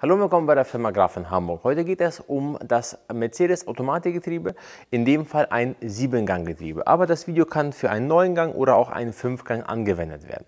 Hallo und willkommen bei der Firma Graf in Hamburg. Heute geht es um das Mercedes Automatikgetriebe, in dem Fall ein 7-Gang-Getriebe. Aber das Video kann für einen 9-Gang oder auch einen 5-Gang angewendet werden.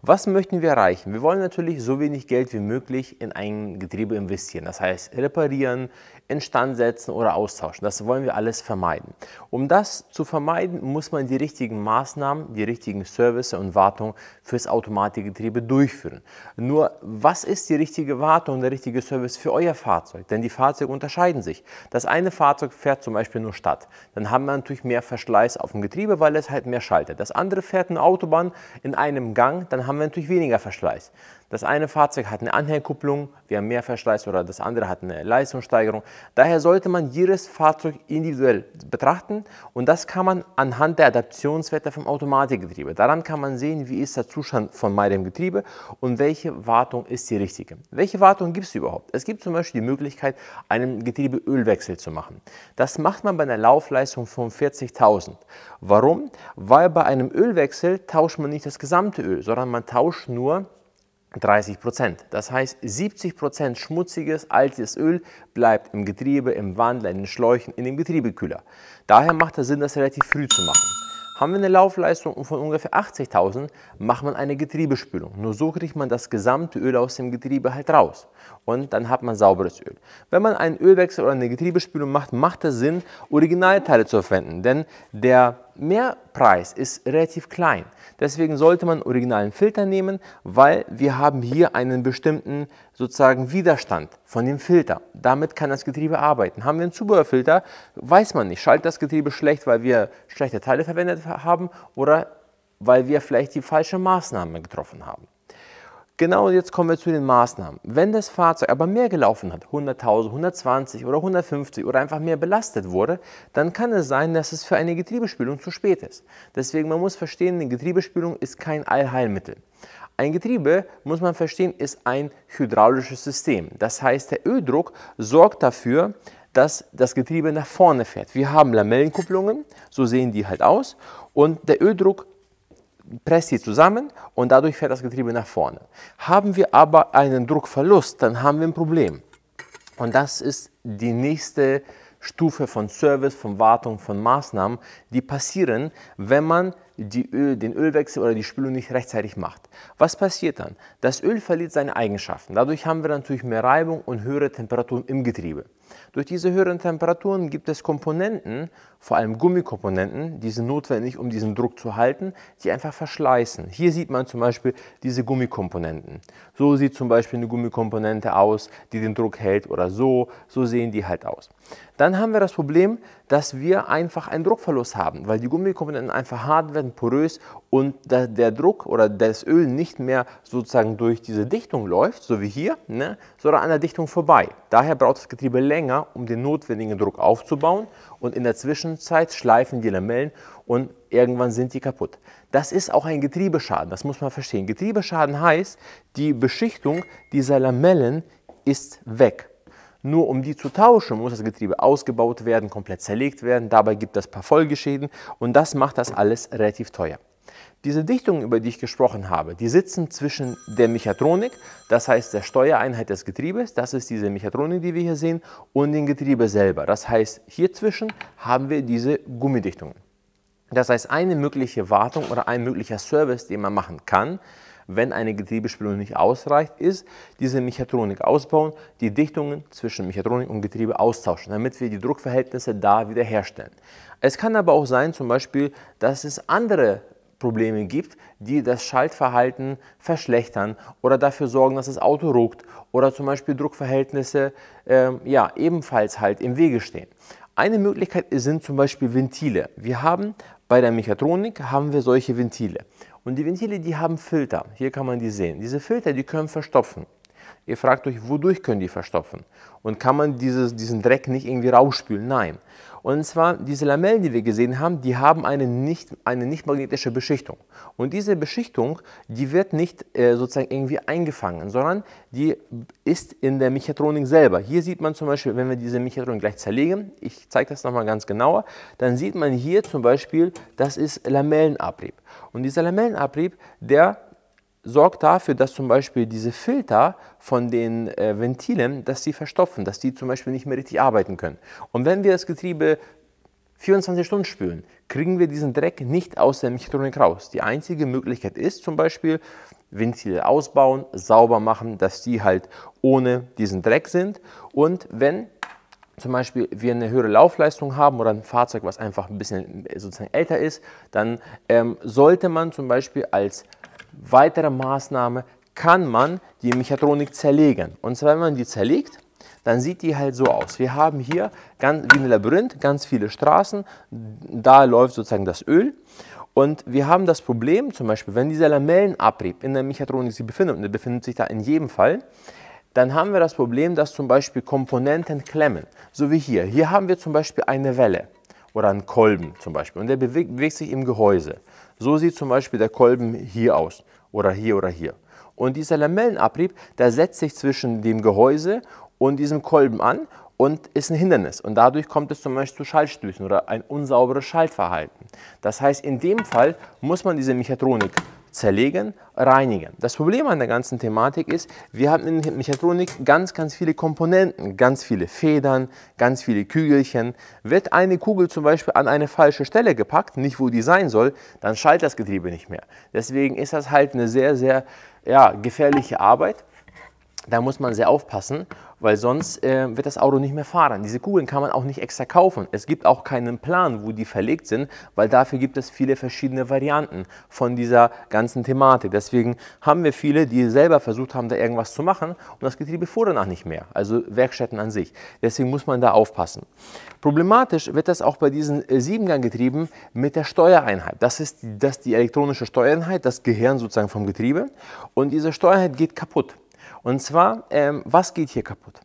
Was möchten wir erreichen? Wir wollen natürlich so wenig Geld wie möglich in ein Getriebe investieren. Das heißt, reparieren, instand setzen oder austauschen. Das wollen wir alles vermeiden. Um das zu vermeiden, muss man die richtigen Maßnahmen, die richtigen Services und Wartung fürs Automatikgetriebe durchführen. Nur, was ist die richtige Wartung und der richtige Service für euer Fahrzeug? Denn die Fahrzeuge unterscheiden sich. Das eine Fahrzeug fährt zum Beispiel nur Stadt. Dann haben wir natürlich mehr Verschleiß auf dem Getriebe, weil es halt mehr schaltet. Das andere fährt eine Autobahn in einem Gang, dann haben wir natürlich weniger Verschleiß. Das eine Fahrzeug hat eine Anhängkupplung, wir haben mehr Verschleiß oder das andere hat eine Leistungssteigerung. Daher sollte man jedes Fahrzeug individuell betrachten und das kann man anhand der Adaptionswerte vom Automatikgetriebe. Daran kann man sehen, wie ist der Zustand von meinem Getriebe und welche Wartung ist die richtige. Welche Wartung gibt es überhaupt? Es gibt zum Beispiel die Möglichkeit, einen Getriebeölwechsel zu machen. Das macht man bei einer Laufleistung von 40.000. Warum? Weil bei einem Ölwechsel tauscht man nicht das gesamte Öl, sondern man man tauscht nur 30 Prozent. Das heißt, 70 Prozent schmutziges, altes Öl bleibt im Getriebe, im Wandler, in den Schläuchen, in dem Getriebekühler. Daher macht es Sinn, das relativ früh zu machen. Haben wir eine Laufleistung von ungefähr 80.000, macht man eine Getriebespülung. Nur so kriegt man das gesamte Öl aus dem Getriebe halt raus. Und dann hat man sauberes Öl. Wenn man einen Ölwechsel oder eine Getriebespülung macht, macht es Sinn, Originalteile zu verwenden. Denn der Mehrpreis ist relativ klein. Deswegen sollte man originalen Filter nehmen, weil wir haben hier einen bestimmten sozusagen Widerstand von dem Filter. Damit kann das Getriebe arbeiten. Haben wir einen Zubehörfilter, weiß man nicht. Schaltet das Getriebe schlecht, weil wir schlechte Teile verwendet haben oder weil wir vielleicht die falsche Maßnahme getroffen haben. Genau, jetzt kommen wir zu den Maßnahmen. Wenn das Fahrzeug aber mehr gelaufen hat, 100.000, 120 oder 150 oder einfach mehr belastet wurde, dann kann es sein, dass es für eine Getriebespülung zu spät ist. Deswegen, man muss verstehen, eine Getriebespülung ist kein Allheilmittel. Ein Getriebe, muss man verstehen, ist ein hydraulisches System. Das heißt, der Öldruck sorgt dafür, dass das Getriebe nach vorne fährt. Wir haben Lamellenkupplungen, so sehen die halt aus, und der Öldruck presst sie zusammen und dadurch fährt das Getriebe nach vorne. Haben wir aber einen Druckverlust, dann haben wir ein Problem. Und das ist die nächste Stufe von Service, von Wartung, von Maßnahmen, die passieren, wenn man Öl, den Ölwechsel oder die Spülung nicht rechtzeitig macht. Was passiert dann? Das Öl verliert seine Eigenschaften. Dadurch haben wir natürlich mehr Reibung und höhere Temperaturen im Getriebe. Durch diese höheren Temperaturen gibt es Komponenten, vor allem Gummikomponenten, die sind notwendig, um diesen Druck zu halten, die einfach verschleißen. Hier sieht man zum Beispiel diese Gummikomponenten. So sieht zum Beispiel eine Gummikomponente aus, die den Druck hält oder so. So sehen die halt aus. Dann haben wir das Problem, dass wir einfach einen Druckverlust haben, weil die Gummikomponenten einfach hart werden, sozusagen porös und der Druck oder das Öl nicht mehr sozusagen durch diese Dichtung läuft, so wie hier, ne, sondern an der Dichtung vorbei. Daher braucht das Getriebe länger, um den notwendigen Druck aufzubauen und in der Zwischenzeit schleifen die Lamellen und irgendwann sind die kaputt. Das ist auch ein Getriebeschaden, das muss man verstehen. Getriebeschaden heißt, die Beschichtung dieser Lamellen ist weg. Nur um die zu tauschen, muss das Getriebe ausgebaut werden, komplett zerlegt werden. Dabei gibt es ein paar Folgeschäden und das macht das alles relativ teuer. Diese Dichtungen, über die ich gesprochen habe, die sitzen zwischen der Mechatronik, das heißt der Steuereinheit des Getriebes, das ist diese Mechatronik, die wir hier sehen, und dem Getriebe selber. Das heißt, hier zwischen haben wir diese Gummidichtungen. Das heißt, eine mögliche Wartung oder ein möglicher Service, den man machen kann, wenn eine Getriebespielung nicht ausreicht, ist diese Mechatronik ausbauen, die Dichtungen zwischen Mechatronik und Getriebe austauschen, damit wir die Druckverhältnisse da wiederherstellen. Es kann aber auch sein, zum Beispiel, dass es andere Probleme gibt, die das Schaltverhalten verschlechtern oder dafür sorgen, dass das Auto ruckt oder zum Beispiel Druckverhältnisse äh, ja, ebenfalls halt im Wege stehen. Eine Möglichkeit sind zum Beispiel Ventile. Wir haben bei der Mechatronik haben wir solche Ventile und die Ventile, die haben Filter. Hier kann man die sehen. Diese Filter, die können verstopfen. Ihr fragt euch, wodurch können die verstopfen? Und kann man dieses, diesen Dreck nicht irgendwie rausspülen? Nein. Und zwar diese Lamellen, die wir gesehen haben, die haben eine nicht, eine nicht magnetische Beschichtung. Und diese Beschichtung, die wird nicht äh, sozusagen irgendwie eingefangen, sondern die ist in der Mechatronik selber. Hier sieht man zum Beispiel, wenn wir diese Mechatronik gleich zerlegen, ich zeige das nochmal ganz genauer, dann sieht man hier zum Beispiel, das ist Lamellenabrieb. Und dieser Lamellenabrieb, der sorgt dafür, dass zum Beispiel diese Filter von den äh, Ventilen, dass sie verstopfen, dass die zum Beispiel nicht mehr richtig arbeiten können. Und wenn wir das Getriebe 24 Stunden spülen, kriegen wir diesen Dreck nicht aus der Mechatronik raus. Die einzige Möglichkeit ist zum Beispiel, Ventile ausbauen, sauber machen, dass die halt ohne diesen Dreck sind. Und wenn zum Beispiel wir eine höhere Laufleistung haben oder ein Fahrzeug, was einfach ein bisschen äh, sozusagen älter ist, dann ähm, sollte man zum Beispiel als weitere Maßnahme kann man die Mechatronik zerlegen. Und zwar, wenn man die zerlegt, dann sieht die halt so aus. Wir haben hier ganz, wie ein Labyrinth ganz viele Straßen, da läuft sozusagen das Öl. Und wir haben das Problem zum Beispiel, wenn dieser Lamellenabrieb in der Mechatronik sich befindet, und der befindet sich da in jedem Fall, dann haben wir das Problem, dass zum Beispiel Komponenten klemmen. So wie hier. Hier haben wir zum Beispiel eine Welle oder einen Kolben zum Beispiel. Und der bewegt, bewegt sich im Gehäuse. So sieht zum Beispiel der Kolben hier aus oder hier oder hier. Und dieser Lamellenabrieb, der setzt sich zwischen dem Gehäuse und diesem Kolben an und ist ein Hindernis. Und dadurch kommt es zum Beispiel zu Schaltstößen oder ein unsauberes Schaltverhalten. Das heißt, in dem Fall muss man diese Mechatronik zerlegen, reinigen. Das Problem an der ganzen Thematik ist, wir haben in der Mechatronik ganz, ganz viele Komponenten, ganz viele Federn, ganz viele Kügelchen. Wird eine Kugel zum Beispiel an eine falsche Stelle gepackt, nicht wo die sein soll, dann schaltet das Getriebe nicht mehr. Deswegen ist das halt eine sehr, sehr ja, gefährliche Arbeit da muss man sehr aufpassen, weil sonst äh, wird das Auto nicht mehr fahren. Diese Kugeln kann man auch nicht extra kaufen. Es gibt auch keinen Plan, wo die verlegt sind, weil dafür gibt es viele verschiedene Varianten von dieser ganzen Thematik. Deswegen haben wir viele, die selber versucht haben, da irgendwas zu machen und das Getriebe fuhr danach nicht mehr, also Werkstätten an sich. Deswegen muss man da aufpassen. Problematisch wird das auch bei diesen äh, Siebenganggetrieben mit der Steuereinheit. Das ist das ist die elektronische Steuereinheit, das Gehirn sozusagen vom Getriebe und diese Steuereinheit geht kaputt. Und zwar, ähm, was geht hier kaputt?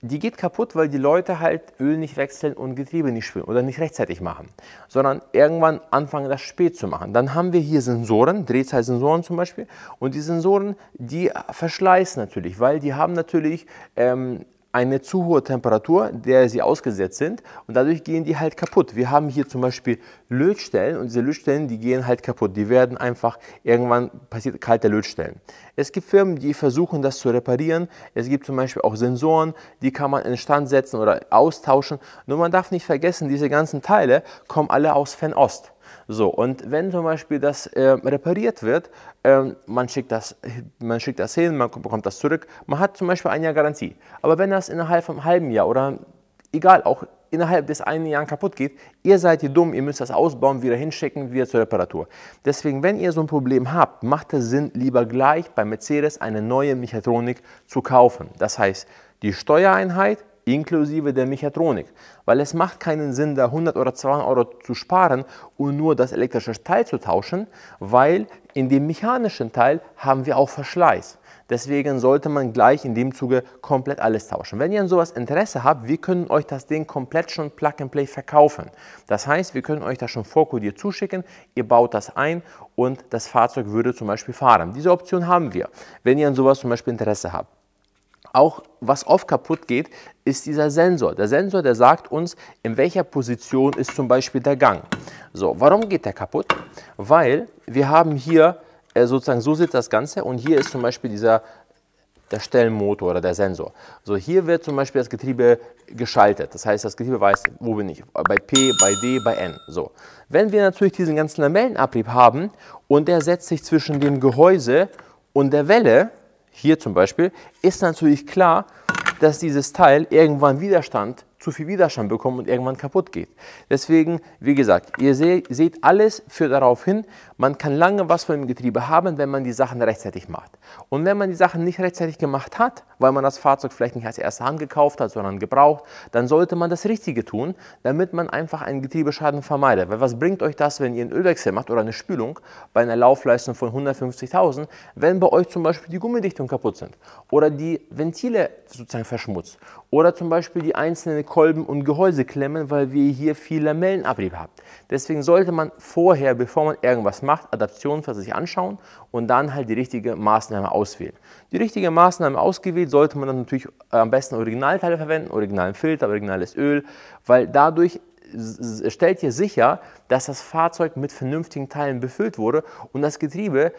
Die geht kaputt, weil die Leute halt Öl nicht wechseln und Getriebe nicht spülen oder nicht rechtzeitig machen, sondern irgendwann anfangen, das spät zu machen. Dann haben wir hier Sensoren, Drehzahlsensoren zum Beispiel, und die Sensoren, die verschleißen natürlich, weil die haben natürlich ähm, eine zu hohe Temperatur, der sie ausgesetzt sind und dadurch gehen die halt kaputt. Wir haben hier zum Beispiel Lötstellen und diese Lötstellen, die gehen halt kaputt. Die werden einfach, irgendwann passiert kalte Lötstellen. Es gibt Firmen, die versuchen das zu reparieren. Es gibt zum Beispiel auch Sensoren, die kann man instand setzen oder austauschen. Nur man darf nicht vergessen, diese ganzen Teile kommen alle aus Fernost. So, und wenn zum Beispiel das äh, repariert wird, äh, man, schickt das, man schickt das hin, man bekommt das zurück, man hat zum Beispiel ein Jahr Garantie. Aber wenn das innerhalb von einem halben Jahr oder egal, auch innerhalb des einen Jahres kaputt geht, ihr seid ihr dumm, ihr müsst das ausbauen, wieder hinschicken, wieder zur Reparatur. Deswegen, wenn ihr so ein Problem habt, macht es Sinn, lieber gleich bei Mercedes eine neue Mechatronik zu kaufen. Das heißt, die Steuereinheit inklusive der Mechatronik. Weil es macht keinen Sinn, da 100 oder 200 Euro zu sparen und nur das elektrische Teil zu tauschen, weil in dem mechanischen Teil haben wir auch Verschleiß. Deswegen sollte man gleich in dem Zuge komplett alles tauschen. Wenn ihr an sowas Interesse habt, wir können euch das Ding komplett schon Plug and Play verkaufen. Das heißt, wir können euch das schon vorkodiert zuschicken, ihr baut das ein und das Fahrzeug würde zum Beispiel fahren. Diese Option haben wir, wenn ihr an sowas zum Beispiel Interesse habt. Auch was oft kaputt geht, ist dieser Sensor. Der Sensor, der sagt uns, in welcher Position ist zum Beispiel der Gang. So, warum geht der kaputt? Weil wir haben hier äh, sozusagen, so sieht das Ganze und hier ist zum Beispiel dieser der Stellenmotor oder der Sensor. So, hier wird zum Beispiel das Getriebe geschaltet. Das heißt, das Getriebe weiß, wo bin ich, bei P, bei D, bei N. So. Wenn wir natürlich diesen ganzen Lamellenabrieb haben und der setzt sich zwischen dem Gehäuse und der Welle, hier zum Beispiel, ist natürlich klar, dass dieses Teil irgendwann Widerstand zu viel Widerstand bekommt und irgendwann kaputt geht. Deswegen, wie gesagt, ihr se seht, alles für darauf hin, man kann lange was von dem Getriebe haben, wenn man die Sachen rechtzeitig macht. Und wenn man die Sachen nicht rechtzeitig gemacht hat, weil man das Fahrzeug vielleicht nicht als erste Hand gekauft hat, sondern gebraucht, dann sollte man das Richtige tun, damit man einfach einen Getriebeschaden vermeidet. Weil was bringt euch das, wenn ihr einen Ölwechsel macht oder eine Spülung bei einer Laufleistung von 150.000, wenn bei euch zum Beispiel die Gummidichtung kaputt sind oder die Ventile sozusagen verschmutzt oder zum Beispiel die einzelnen Kolben und Gehäuse klemmen, weil wir hier viel Lamellenabrieb haben. Deswegen sollte man vorher, bevor man irgendwas macht, Adaptionen für sich anschauen und dann halt die richtige Maßnahme auswählen. Die richtige Maßnahme ausgewählt sollte man dann natürlich am besten Originalteile verwenden, originalen Filter, originales Öl, weil dadurch stellt ihr sicher, dass das Fahrzeug mit vernünftigen Teilen befüllt wurde und das Getriebe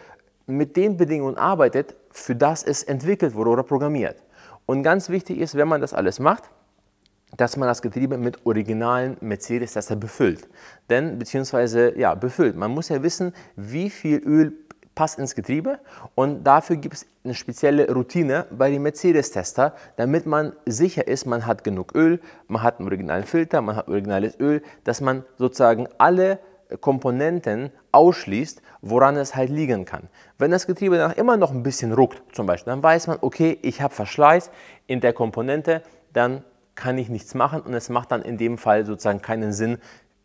mit den Bedingungen arbeitet, für das es entwickelt wurde oder programmiert. Und ganz wichtig ist, wenn man das alles macht, dass man das Getriebe mit originalen Mercedes, dass befüllt. Denn, beziehungsweise, ja, befüllt. Man muss ja wissen, wie viel Öl passt ins Getriebe und dafür gibt es eine spezielle Routine bei den Mercedes-Tester, damit man sicher ist, man hat genug Öl, man hat einen originalen Filter, man hat originales Öl, dass man sozusagen alle Komponenten ausschließt, woran es halt liegen kann. Wenn das Getriebe danach immer noch ein bisschen ruckt, zum Beispiel, dann weiß man, okay, ich habe Verschleiß in der Komponente, dann kann ich nichts machen und es macht dann in dem Fall sozusagen keinen Sinn,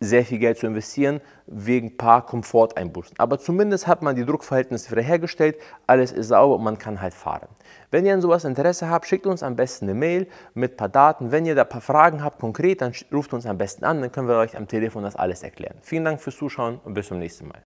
sehr viel Geld zu investieren, wegen ein paar Komforteinbußen. Aber zumindest hat man die Druckverhältnisse wiederhergestellt, alles ist sauber und man kann halt fahren. Wenn ihr an sowas Interesse habt, schickt uns am besten eine Mail mit ein paar Daten. Wenn ihr da ein paar Fragen habt, konkret, dann ruft uns am besten an, dann können wir euch am Telefon das alles erklären. Vielen Dank fürs Zuschauen und bis zum nächsten Mal.